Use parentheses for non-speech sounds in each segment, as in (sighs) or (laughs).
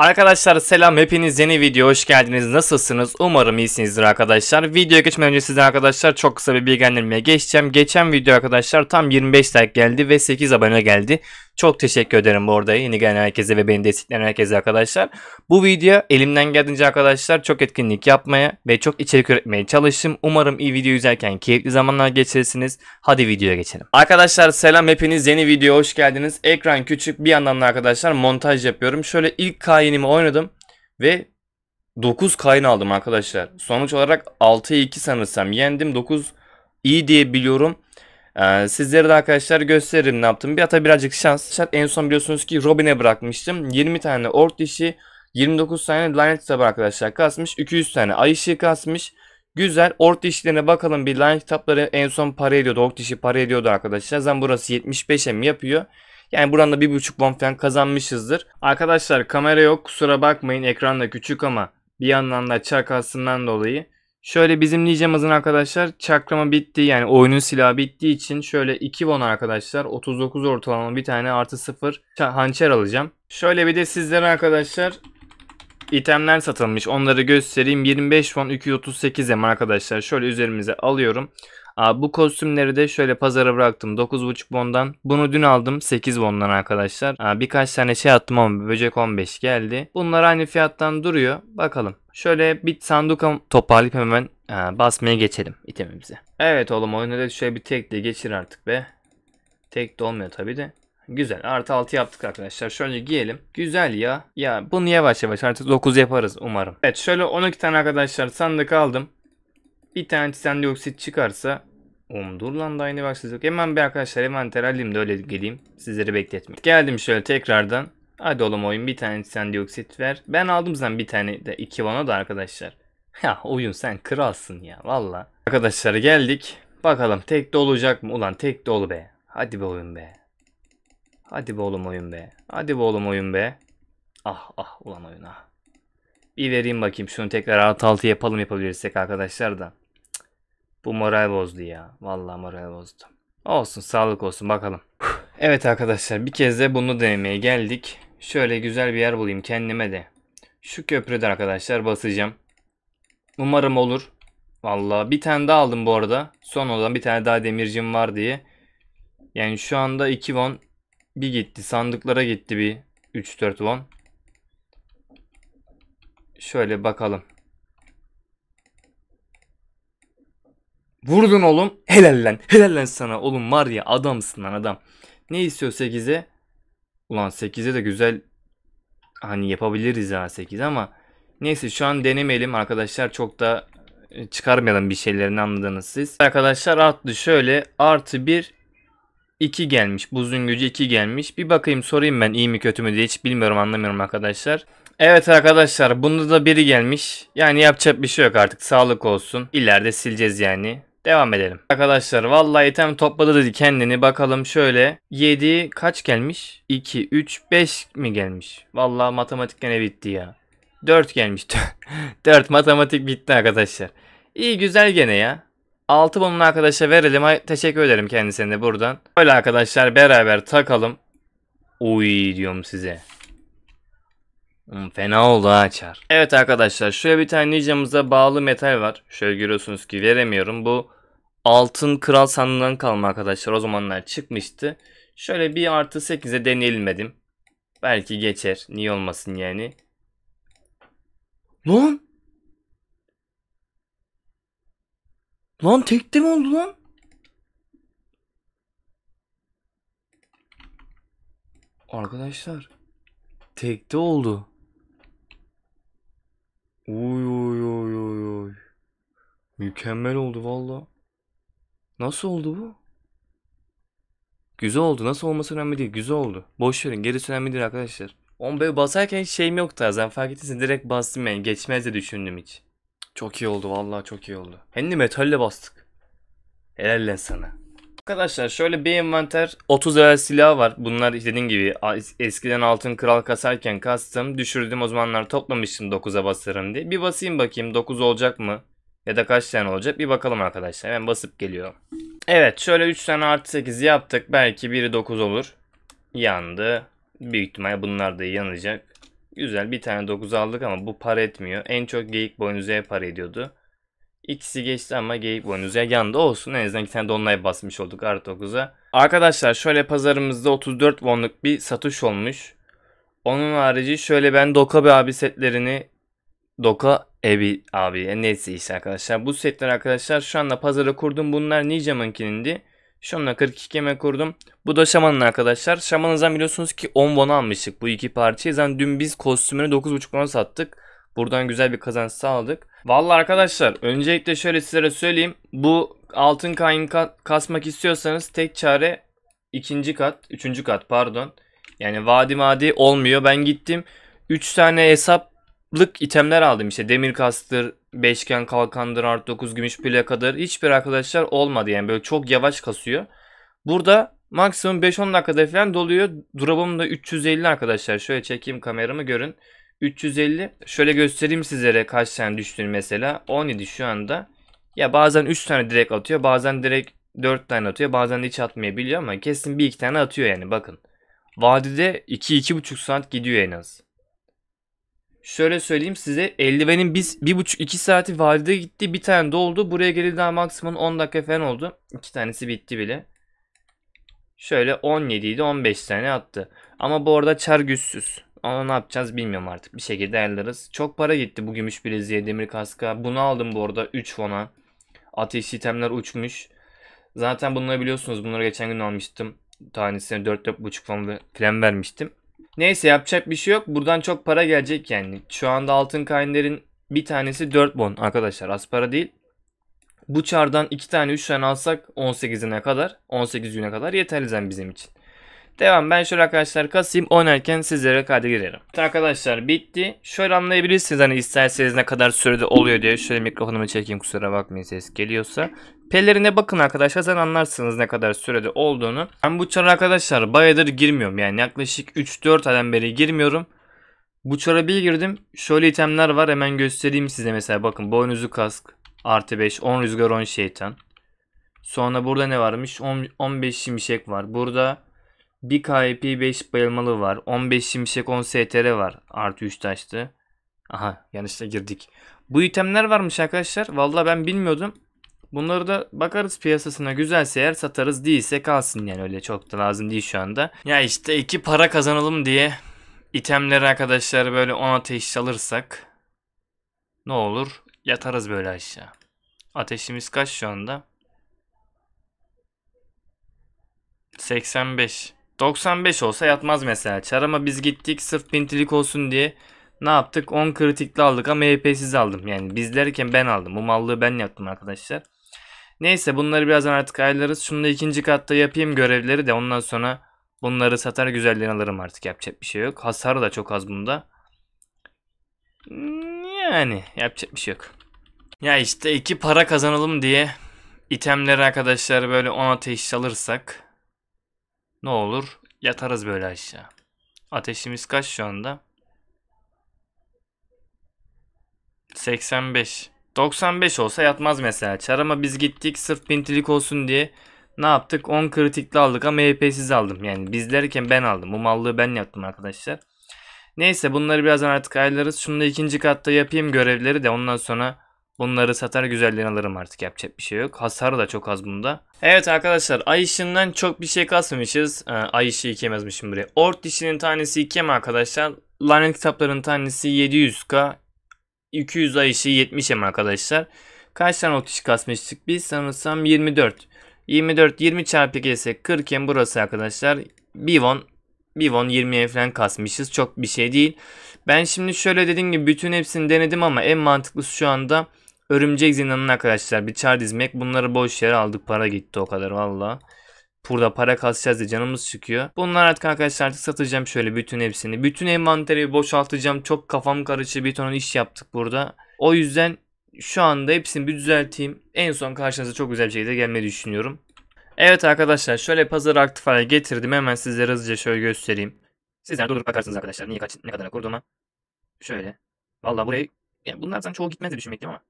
Arkadaşlar selam hepiniz yeni video hoş geldiniz nasılsınız umarım iyisinizdir arkadaşlar videoya geçmeden önce sizden arkadaşlar çok kısa bir bilgilendirmeye geçeceğim geçen video arkadaşlar tam 25 like geldi ve 8 abone geldi çok teşekkür ederim bu arada yeni gelen herkese ve beni destekleyen herkese arkadaşlar. Bu video elimden geldiğince arkadaşlar çok etkinlik yapmaya ve çok içerik üretmeye çalıştım. Umarım iyi video izlerken keyifli zamanlar geçirirsiniz. Hadi videoya geçelim. Arkadaşlar selam hepiniz yeni videoya hoş geldiniz. Ekran küçük bir yandan da arkadaşlar montaj yapıyorum. Şöyle ilk kayınımı oynadım ve 9 kayın aldım arkadaşlar. Sonuç olarak 6'ya 2 sanırsam yendim. 9 iyi diye biliyorum. Ee, sizlere de arkadaşlar gösteririm ne yaptım. Bir ata birazcık şans. En son biliyorsunuz ki Robin'e bırakmıştım. 20 tane ort dişi, 29 tane lanet kitabı arkadaşlar kasmış. 200 tane ay ışığı kasmış. Güzel. Ort dişlerine bakalım bir lanet kitapları en son para ediyordu. Ort dişi para ediyordu arkadaşlar. Zaten burası 75'e mi yapıyor? Yani buranın da 1.5 puan falan kazanmışızdır. Arkadaşlar kamera yok kusura bakmayın ekran da küçük ama bir yandan da çakasından dolayı Şöyle bizim ninjamızın arkadaşlar çakramı bitti yani oyunun silahı bittiği için şöyle 2 won arkadaşlar 39 ortalama bir tane artı 0 hançer alacağım. Şöyle bir de sizlere arkadaşlar itemler satılmış onları göstereyim 25 won 238 em arkadaşlar şöyle üzerimize alıyorum. Abi bu kostümleri de şöyle pazara bıraktım 9.5 bondan. Bunu dün aldım 8 bondan arkadaşlar. Abi birkaç tane şey attım ama böcek 15 geldi. Bunlar aynı fiyattan duruyor. Bakalım. Şöyle bir sanduka toparlayıp hemen basmaya geçelim itemimize. Evet oğlum oyunu da şöyle bir tek de geçir artık be. Tek de olmuyor tabi de. Güzel. Artı 6 yaptık arkadaşlar. Şöyle giyelim. Güzel ya. Ya bunu yavaş yavaş artık 9 yaparız umarım. Evet şöyle 12 tane arkadaşlar sandık aldım. Bir tane titan dioksit çıkarsa Um dur lan da aynı haksızlık. Hemen bir arkadaşlar envanter alayım da öyle geleyim. Sizleri bekletmeyeyim. Geldim şöyle tekrardan. Hadi oğlum oyun bir tane sen dioksit ver. Ben aldım zaten bir tane de iki vana da arkadaşlar. Ya oyun sen kralsın ya valla. Arkadaşlar geldik. Bakalım tek de olacak mı? Ulan tek de ol be. Hadi be oyun be. Hadi be oğlum oyun be. Hadi be oğlum oyun be. Ah ah ulan oyun ah. Bir vereyim bakayım şunu tekrar artı altı yapalım yapabilirsek arkadaşlar da. Bu moral bozdu ya. Vallahi moral bozdu. Olsun sağlık olsun bakalım. (sighs) Evet arkadaşlar bir kez de bunu denemeye geldik. Şöyle güzel bir yer bulayım kendime de. Şu köprüde arkadaşlar basacağım. Umarım olur. Vallahi bir tane daha aldım bu arada. Son olan bir tane daha demircim var diye. Yani şu anda 2 won bir gitti. Sandıklara gitti bir 3-4 won. Şöyle bakalım. Vurdun oğlum. Helal lan. Helal lan sana oğlum var ya adamsın lan adam. Ne istiyor 8'e? Ulan 8'e de güzel hani yapabiliriz ha 8 ama neyse şu an denemeyelim arkadaşlar çok da e, çıkarmayalım bir şeylerini anladınız siz. Arkadaşlar arttı şöyle artı 1 2 gelmiş. Buzun gücü 2 gelmiş. Bir bakayım sorayım ben iyi mi kötü mü diye hiç bilmiyorum anlamıyorum arkadaşlar. Evet arkadaşlar bunda da biri gelmiş. Yani yapacak bir şey yok artık sağlık olsun. ileride sileceğiz yani. Devam edelim. Arkadaşlar vallahi item topladı dedi kendini. Bakalım şöyle 7 kaç gelmiş? 2, 3, 5 mi gelmiş? Vallahi matematik gene bitti ya. 4 gelmiş. 4 (laughs) matematik bitti arkadaşlar. İyi güzel gene ya. 6 bunun arkadaşa verelim. Teşekkür ederim kendisine buradan. Böyle arkadaşlar beraber takalım. Uy diyorum size. Hmm, fena oldu ha Çar. Evet arkadaşlar şöyle bir tane ninjamıza bağlı metal var. Şöyle görüyorsunuz ki veremiyorum. Bu altın kral sandığından kalma arkadaşlar. O zamanlar çıkmıştı. Şöyle bir artı 8'e deneyilmedim. Belki geçer. Niye olmasın yani. Lan. Lan tekte mi oldu lan? Arkadaşlar. Tekte oldu. Oy oy oy oy oy. Mükemmel oldu valla. Nasıl oldu bu? Güzel oldu. Nasıl olması önemli değil. Güzel oldu. Boş verin. Gerisi önemli değil arkadaşlar. 10 böyle basarken hiç şeyim yoktu azdan. Fark ettiysen direkt bastım yani. Geçmez de düşündüm hiç. Çok iyi oldu valla çok iyi oldu. Hem de metalle bastık. Helal sana. Arkadaşlar şöyle bir inventer 30 evvel silah var. Bunlar dediğim gibi eskiden altın kral kasarken kastım. Düşürdüm o zamanlar toplamıştım 9'a basarım diye. Bir basayım bakayım 9 olacak mı? Ya da kaç tane olacak bir bakalım arkadaşlar. Hemen basıp geliyorum Evet şöyle 3 tane artı 8 yaptık. Belki biri 9 olur. Yandı. Büyük ihtimal bunlar da yanacak. Güzel bir tane 9 aldık ama bu para etmiyor. En çok geyik boynuzuya para ediyordu. İkisi geçti ama geyik boynuz ya yanında olsun. En azından iki tane donlay basmış olduk R9'a. Arkadaşlar şöyle pazarımızda 34 wonluk bir satış olmuş. Onun harici şöyle ben Doka bir abi setlerini Doka Ebi abi neyse işte arkadaşlar. Bu setler arkadaşlar şu anda pazara kurdum. Bunlar Ninja'mınkinindi. Şununla 42 keme kurdum. Bu da şamanın arkadaşlar. Şamanızdan biliyorsunuz ki 10 won almıştık bu iki parçayı. Zaten dün biz kostümünü 9.5 won sattık. Buradan güzel bir kazanç sağladık. Vallahi arkadaşlar öncelikle şöyle sizlere söyleyeyim. Bu altın kayın ka kasmak istiyorsanız tek çare ikinci kat, üçüncü kat pardon. Yani vadi madi olmuyor. Ben gittim 3 tane hesaplık itemler aldım işte demir kastır, beşken kalkandır, art 9 gümüş plakadır. Hiçbir arkadaşlar olmadı yani böyle çok yavaş kasıyor. Burada maksimum 5-10 dakikada falan doluyor. Drop'um da 350 arkadaşlar. Şöyle çekeyim kameramı görün. 350. Şöyle göstereyim sizlere kaç tane düştüğünü mesela. 17 şu anda. Ya bazen 3 tane direkt atıyor. Bazen direkt 4 tane atıyor. Bazen de hiç atmayabiliyor ama kesin bir iki tane atıyor yani bakın. Vadide 2-2,5 saat gidiyor en az. Şöyle söyleyeyim size eldivenin 1,5-2 saati vadide gitti. Bir tane doldu. Buraya geldi daha maksimum 10 dakika falan oldu. iki tanesi bitti bile. Şöyle 17 idi 15 tane attı. Ama bu arada çar güçsüz. Ama ne yapacağız bilmiyorum artık. Bir şekilde ayarlarız. Çok para gitti bu gümüş bileziğe, demir kaska. Bunu aldım bu arada 3 fona. Ateş sistemler uçmuş. Zaten bunları biliyorsunuz. Bunları geçen gün almıştım. Tanesine 4-4,5 fon falan vermiştim. Neyse yapacak bir şey yok. Buradan çok para gelecek yani. Şu anda altın kainlerin bir tanesi 4 bon arkadaşlar. Az para değil. Bu çardan 2 tane 3 tane alsak 18'ine kadar 18 güne kadar yeterli bizim için. Devam ben şöyle arkadaşlar kasayım oynarken sizlere kayda girerim. arkadaşlar bitti. Şöyle anlayabilirsiniz hani isterseniz ne kadar sürede oluyor diye. Şöyle mikrofonumu çekeyim kusura bakmayın ses geliyorsa. Pelerine bakın arkadaşlar sen anlarsınız ne kadar sürede olduğunu. Ben bu çara arkadaşlar bayadır girmiyorum yani yaklaşık 3-4 aydan beri girmiyorum. Bu çara bir girdim. Şöyle itemler var hemen göstereyim size mesela bakın boynuzu kask artı 5 10 rüzgar 10 şeytan. Sonra burada ne varmış 10, 15 şimşek var. Burada 1 KEP 5 bayılmalı var. 15 şimşek 10 STR var. Artı 3 taştı. Aha yanlışla girdik. Bu itemler varmış arkadaşlar. Vallahi ben bilmiyordum. Bunları da bakarız piyasasına güzelse eğer satarız değilse kalsın yani öyle çok da lazım değil şu anda. Ya işte iki para kazanalım diye itemleri arkadaşlar böyle 10 ateş alırsak ne olur yatarız böyle aşağı. Ateşimiz kaç şu anda? 85. 95 olsa yatmaz mesela çar ama biz gittik sırf pintilik olsun diye ne yaptık? 10 kritikli aldık ama EP'siz aldım. Yani bizlerken ben aldım. Bu mallığı ben yaptım arkadaşlar. Neyse bunları birazdan artık ayırırız. Şunu da ikinci katta yapayım görevleri de ondan sonra bunları satar güzellerini alırım artık. Yapacak bir şey yok. Hasarı da çok az bunda. Yani yapacak bir şey yok. Ya işte iki para kazanalım diye itemleri arkadaşlar böyle 10 ateş alırsak ne olur yatarız böyle aşağı. Ateşimiz kaç şu anda? 85. 95 olsa yatmaz mesela Çar ama biz gittik sırf pintilik olsun diye ne yaptık? 10 kritikli aldık ama EP'siz aldım. Yani bizlerken ben aldım. Bu mallığı ben yaptım arkadaşlar. Neyse bunları birazdan artık ayırırız. Şunu da ikinci katta yapayım görevleri de ondan sonra Bunları satar güzelliğini alırım artık yapacak bir şey yok. Hasar da çok az bunda. Evet arkadaşlar ay ışığından çok bir şey kasmamışız. Ee, ay ışığı ikemezmişim buraya. Ort dişinin tanesi 2 arkadaşlar? Lanet kitapların tanesi 700k. 200 ay ışığı 70 mi arkadaşlar? Kaç tane ort dişi kasmıştık biz? Sanırsam 24. 24 20 çarpı 2 40 en burası arkadaşlar. Bivon Bivon 20'ye falan kasmışız. Çok bir şey değil. Ben şimdi şöyle dediğim gibi bütün hepsini denedim ama en mantıklısı şu anda Örümcek zindanın arkadaşlar bir çar dizmek. Bunları boş yere aldık. Para gitti o kadar valla. Burada para kasacağız diye canımız çıkıyor. Bunları artık arkadaşlar artık satacağım şöyle bütün hepsini. Bütün envanteri boşaltacağım. Çok kafam karıştı. Bir ton iş yaptık burada. O yüzden şu anda hepsini bir düzelteyim. En son karşınıza çok güzel bir şekilde gelmeyi düşünüyorum. Evet arkadaşlar şöyle pazarı aktif hale getirdim. Hemen sizlere hızlıca şöyle göstereyim. Sizler durdurup bakarsınız arkadaşlar. Niye kaç, ne kadar kurduğuma. Şöyle. Vallahi burayı yani bunlardan çoğu gitmez diye düşünmekteyim ama.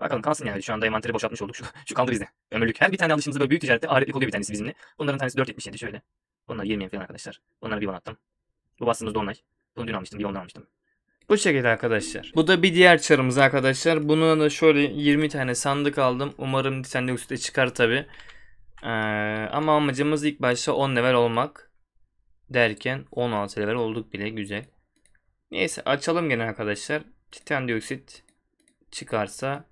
Bakalım kalsın yani. Şu anda envanteri boşaltmış olduk. Şu, şu kaldı bizde. Ömürlük. Her bir tane alışımızda böyle büyük ticarette ağırlık oluyor bir tanesi bizimle. Bunların tanesi 4.77 şöyle. Bunlar 20 falan arkadaşlar. Bunlara bir 10 attım. Bu bastığımız onay Bunu dün almıştım. Bir ondan almıştım. Bu şekilde arkadaşlar. Bu da bir diğer çarımız arkadaşlar. Buna da şöyle 20 tane sandık aldım. Umarım Nintendo de çıkar tabi. Ee, ama amacımız ilk başta 10 level olmak. Derken 16 level olduk bile güzel. Neyse açalım gene arkadaşlar. Titan dioksit çıkarsa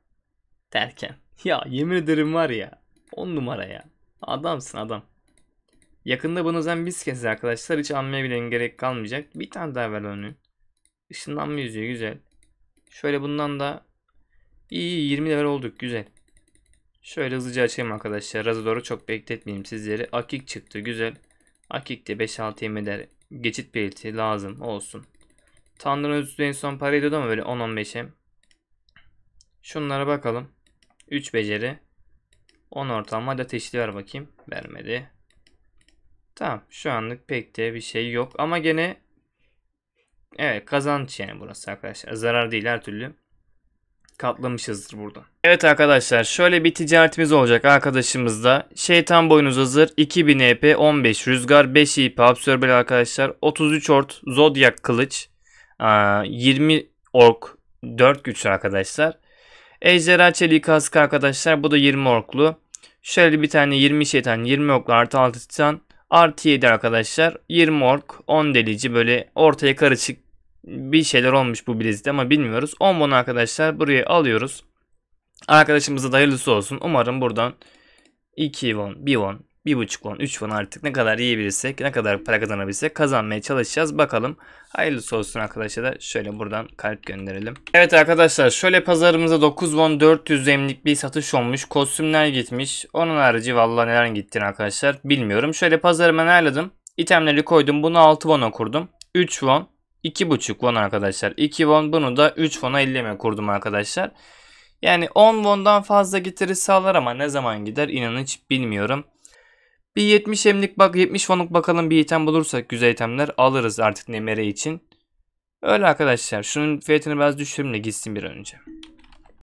derken. Ya yemin ederim var ya. on numara ya. Adamsın adam. Yakında bunu zen biz kez arkadaşlar. Hiç almaya bile gerek kalmayacak. Bir tane daha ver önü. Işınlanma yüzüyor güzel. Şöyle bundan da iyi 20 level olduk güzel. Şöyle hızlıca açayım arkadaşlar. Razı Razador'u çok bekletmeyeyim sizleri. Akik çıktı güzel. Akik de 5-6 emeder. Geçit belirti lazım olsun. Tanrı'nın üstü en son para ediyordu ama böyle 10-15'e. Şunlara bakalım. 3 beceri. 10 ortalama da ateşli ver bakayım. Vermedi. Tamam şu anlık pek de bir şey yok ama gene evet kazanç yani burası arkadaşlar. Zarar değil her türlü katlamışızdır burada. Evet arkadaşlar şöyle bir ticaretimiz olacak arkadaşımızda. Şeytan boynuz hazır 2000 EP 15 rüzgar 5 IP absorbeli arkadaşlar 33 ort zodyak kılıç 20 ork 4 güç arkadaşlar. Ejderha çeliği kaskı arkadaşlar. Bu da 20 orklu. Şöyle bir tane 20 şeytan 20 orklu artı 6 titan artı 7 arkadaşlar. 20 ork 10 delici böyle ortaya karışık bir şeyler olmuş bu bilezikte ama bilmiyoruz. 10 bunu arkadaşlar buraya alıyoruz. Arkadaşımıza da hayırlısı olsun. Umarım buradan 2 won, 1 won, 1.5 won, 3 won artık ne kadar yiyebilirsek, ne kadar para kazanabilirsek kazanmaya çalışacağız. Bakalım. Hayırlısı olsun arkadaşlar da şöyle buradan kalp gönderelim. Evet arkadaşlar şöyle pazarımıza 9 won 400 emlik bir satış olmuş. Kostümler gitmiş. Onun harici vallahi neler gittiğini arkadaşlar bilmiyorum. Şöyle pazarıma ne ayladım? İtemleri koydum. Bunu 6 won'a kurdum. 3 won. 2.5 won arkadaşlar. 2 won bunu da 3 won'a 50 kurdum arkadaşlar. Yani 10 won'dan fazla getiri sağlar ama ne zaman gider inan hiç bilmiyorum. Bir 70 emlik bak 70 fonluk bakalım bir item bulursak güzel itemler alırız artık Nemere için. Öyle arkadaşlar şunun fiyatını biraz düşüreyim de gitsin bir önce.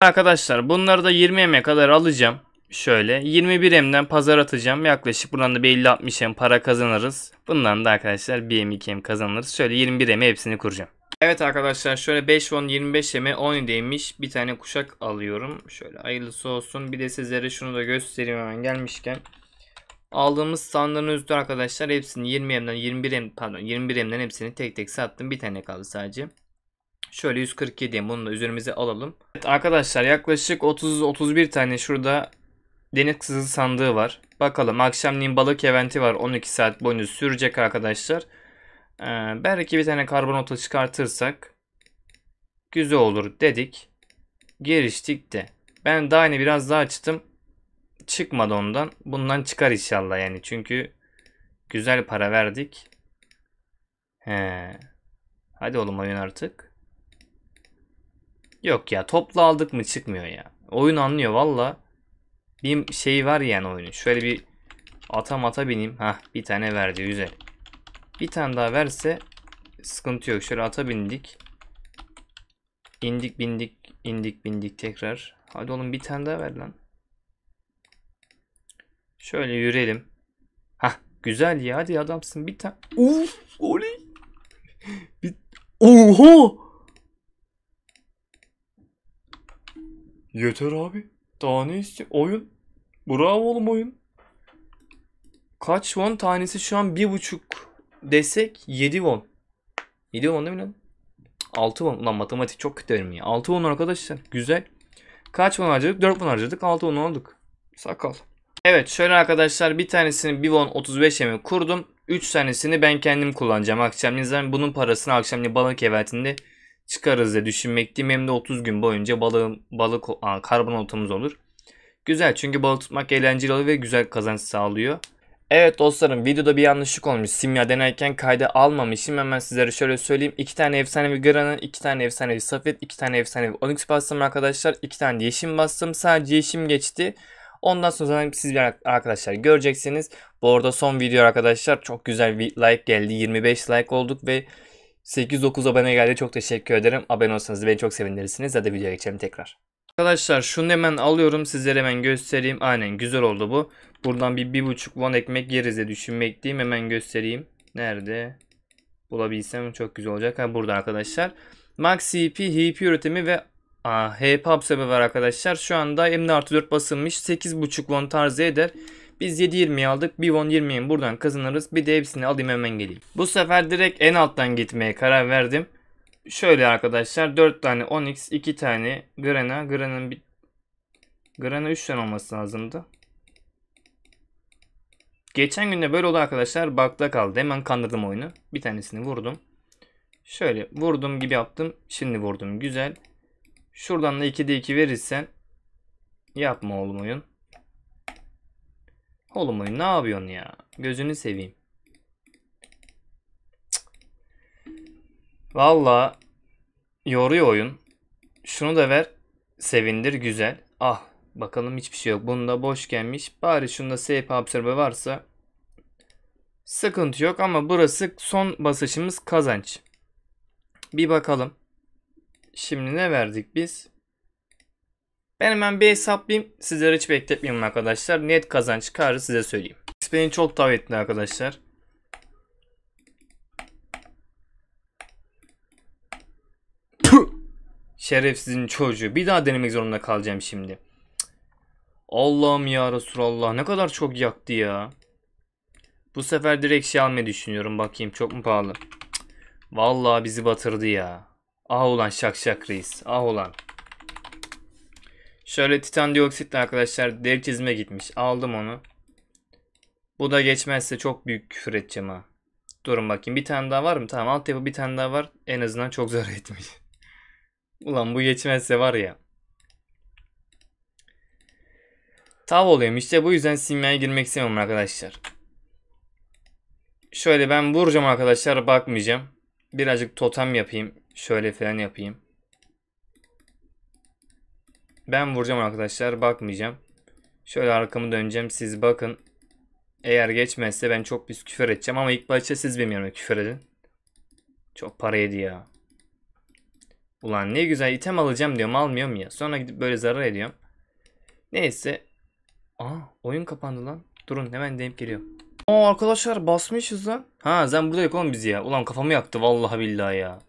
Arkadaşlar bunları da 20 eme kadar alacağım. Şöyle 21 emden pazar atacağım. Yaklaşık buradan da bir 50-60 em para kazanırız. Bundan da arkadaşlar 1 em 2 em kazanırız. Şöyle 21 eme hepsini kuracağım. Evet arkadaşlar şöyle 5 won 25 eme 17'ymiş. Bir tane kuşak alıyorum. Şöyle hayırlısı olsun. Bir de sizlere şunu da göstereyim hemen gelmişken. Aldığımız sandığın üstü arkadaşlar hepsini 20 M'den 21 M pardon 21 M'den hepsini tek tek sattım. Bir tane kaldı sadece. Şöyle 147 M bunu da üzerimize alalım. Evet arkadaşlar yaklaşık 30-31 tane şurada deniz kızı sandığı var. Bakalım akşamleyin balık eventi var. 12 saat boyunca sürecek arkadaşlar. Ee, belki bir tane karbonata çıkartırsak güzel olur dedik. geriştik de. Ben daha yine biraz daha açtım çıkmadı ondan. Bundan çıkar inşallah yani. Çünkü güzel para verdik. He. Hadi oğlum oyun artık. Yok ya toplu aldık mı çıkmıyor ya. Oyun anlıyor valla. Bir şey var yani oyunu. Şöyle bir ata mata bineyim. Hah bir tane verdi güzel. Bir tane daha verse sıkıntı yok. Şöyle ata bindik. İndik bindik indik bindik tekrar. Hadi oğlum bir tane daha ver lan. Şöyle yürüyelim. Hah güzel ya hadi adamsın bir tane. Uf oley. (laughs) Bir... Oho. Yeter abi. Daha ne istiyor? Oyun. Bravo oğlum oyun. Kaç won tanesi şu an bir buçuk desek 7 won. 7 won değil mi lan? 6 won. Ulan matematik çok kötü verim ya. 6 won arkadaşlar. Güzel. Kaç won harcadık? 4 won harcadık. 6 won aldık. Sakal. Evet şöyle arkadaşlar bir tanesini Bivon 35M'i kurdum. 3 tanesini ben kendim kullanacağım. Akşamleyin bunun parasını akşamleyin balık evetinde çıkarız diye düşünmekteyim. Hem de 30 gün boyunca balığım, balık aa, karbonatamız olur. Güzel çünkü balık tutmak eğlenceli oluyor ve güzel kazanç sağlıyor. Evet dostlarım videoda bir yanlışlık olmuş. Simya denerken kayda almamışım. Hemen sizlere şöyle söyleyeyim. 2 tane efsanevi Gran'ı, 2 tane efsanevi Safet, 2 tane efsanevi Onyx bastım arkadaşlar. 2 tane yeşim bastım. Sadece yeşim geçti. Ondan sonra siz bir arkadaşlar göreceksiniz. Bu arada son video arkadaşlar çok güzel bir like geldi. 25 like olduk ve 8-9 abone geldi. Çok teşekkür ederim. Abone olsanız beni çok sevindirirsiniz. Hadi videoya geçelim tekrar. Arkadaşlar şunu hemen alıyorum. Sizlere hemen göstereyim. Aynen güzel oldu bu. Buradan bir, bir buçuk won ekmek yeriz diye düşünmekteyim. Hemen göstereyim. Nerede? Bulabilsem çok güzel olacak. Ha burada arkadaşlar. Max CP, HP üretimi ve HPAP sebebi var arkadaşlar. Şu anda M4 artı 4 basılmış. 8.5 won tarzı eder. Biz 7.20'yi aldık. Bir won 20'yi buradan kazanırız. Bir de hepsini alayım hemen geleyim. Bu sefer direkt en alttan gitmeye karar verdim. Şöyle arkadaşlar 4 tane Onyx 2 tane Grena. Grena'nın bir... Grena 3 tane olması lazımdı. Geçen günde böyle oldu arkadaşlar. Bakta kaldı. Hemen kandırdım oyunu. Bir tanesini vurdum. Şöyle vurdum gibi yaptım. Şimdi vurdum. Güzel. Şuradan da 2'de 2 verirsen yapma oğlum oyun. Oğlum oyun ne yapıyorsun ya? Gözünü seveyim. Valla yoruyor oyun. Şunu da ver. Sevindir güzel. Ah bakalım hiçbir şey yok. Bunda boş gelmiş. Bari şunda SP absorbe varsa sıkıntı yok ama burası son basışımız kazanç. Bir bakalım. Şimdi ne verdik biz? Ben hemen bir hesaplayayım. Sizlere hiç bekletmeyeyim arkadaşlar. Net kazanç çıkarı size söyleyeyim. Beni çok tav etti arkadaşlar. Şerefsizin çocuğu. Bir daha denemek zorunda kalacağım şimdi. Allah'ım ya Resulallah. Ne kadar çok yaktı ya. Bu sefer direkt şey almayı düşünüyorum. Bakayım çok mu pahalı? Vallahi bizi batırdı ya. Ah ulan şak şak reis. Ah ulan. Şöyle titan dioksitle arkadaşlar deri çizime gitmiş. Aldım onu. Bu da geçmezse çok büyük küfür edeceğim ha. Durun bakayım bir tane daha var mı? Tamam altyapı bir tane daha var. En azından çok zarar etmiş. (laughs) Ulan bu geçmezse var ya. Tav oluyorum işte bu yüzden simyaya girmek istemiyorum arkadaşlar. Şöyle ben vuracağım arkadaşlar bakmayacağım. Birazcık totem yapayım. Şöyle falan yapayım. Ben vuracağım arkadaşlar. Bakmayacağım. Şöyle arkamı döneceğim. Siz bakın. Eğer geçmezse ben çok pis küfür edeceğim. Ama ilk başta siz benim yerime küfür edin. Çok para yedi ya. Ulan ne güzel item alacağım diyorum. Almıyorum ya. Sonra gidip böyle zarar ediyorum. Neyse. Aa oyun kapandı lan. Durun hemen denk geliyor. Aa arkadaşlar basmışız lan. Ha sen burada yok oğlum bizi ya. Ulan kafamı yaktı vallahi billahi ya.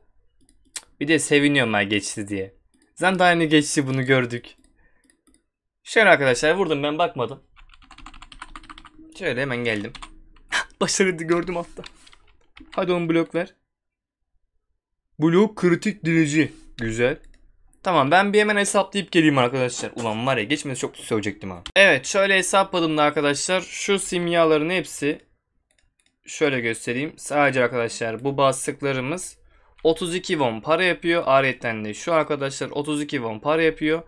Bir de seviniyorlar geçti diye. zaten Zendayan'ı geçti bunu gördük. Şöyle arkadaşlar vurdum ben bakmadım. Şöyle hemen geldim. (laughs) Başarıydı gördüm hatta. Hadi on blok ver. Blok kritik dirici. Güzel. Tamam ben bir hemen hesaplayıp geleyim arkadaşlar. Ulan var ya geçmesi çok söyleyecektim ha. Evet şöyle hesapladım da arkadaşlar. Şu simyaların hepsi. Şöyle göstereyim. Sadece arkadaşlar bu bastıklarımız 32 won para yapıyor. Ayrıca de şu arkadaşlar 32 won para yapıyor.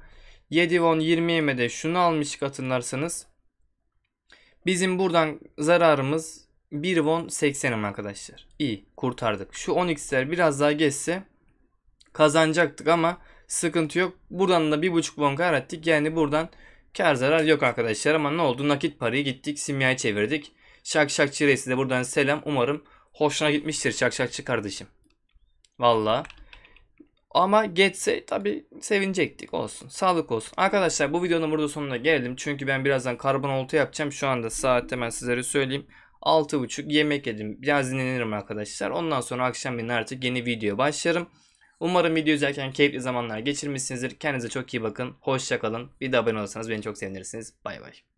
7 won 20 de. şunu almıştık hatırlarsanız. Bizim buradan zararımız 1 won 80 arkadaşlar. İyi kurtardık. Şu 10x'ler biraz daha geçse kazanacaktık ama sıkıntı yok. Buradan da 1.5 won kar ettik. Yani buradan kar zarar yok arkadaşlar ama ne oldu? Nakit parayı gittik simyaya çevirdik. Şak Şakşakçı reisi de buradan selam. Umarım hoşuna gitmiştir şak şakçı kardeşim. Valla. Ama geçse tabi sevinecektik olsun. Sağlık olsun. Arkadaşlar bu videonun burada sonuna geldim. Çünkü ben birazdan karbon olta yapacağım. Şu anda saat hemen sizlere söyleyeyim. 6.30 yemek yedim. Biraz dinlenirim arkadaşlar. Ondan sonra akşam yine artık yeni video başlarım. Umarım video izlerken keyifli zamanlar geçirmişsinizdir. Kendinize çok iyi bakın. Hoşçakalın. Bir de abone olursanız beni çok sevinirsiniz. Bay bay.